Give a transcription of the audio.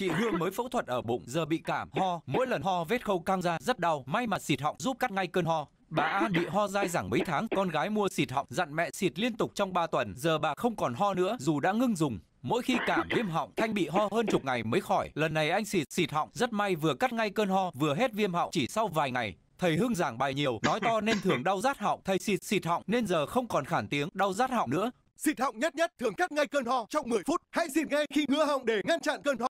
Chị Hương mới phẫu thuật ở bụng, giờ bị cảm, ho, mỗi lần ho vết khâu căng ra rất đau, may mà xịt họng giúp cắt ngay cơn ho. Bà A bị ho dai dẳng mấy tháng, con gái mua xịt họng, dặn mẹ xịt liên tục trong 3 tuần, giờ bà không còn ho nữa, dù đã ngưng dùng. Mỗi khi cảm viêm họng, Thanh bị ho hơn chục ngày mới khỏi. Lần này anh xịt xịt họng, rất may vừa cắt ngay cơn ho, vừa hết viêm họng chỉ sau vài ngày. Thầy Hưng giảng bài nhiều, nói to nên thường đau rát họng, thầy xịt xịt họng nên giờ không còn khản tiếng, đau rát họng nữa. Xịt họng nhất nhất thường cắt ngay cơn ho trong 10 phút. Hãy xịt ngay khi ngứa họng để ngăn chặn cơn ho.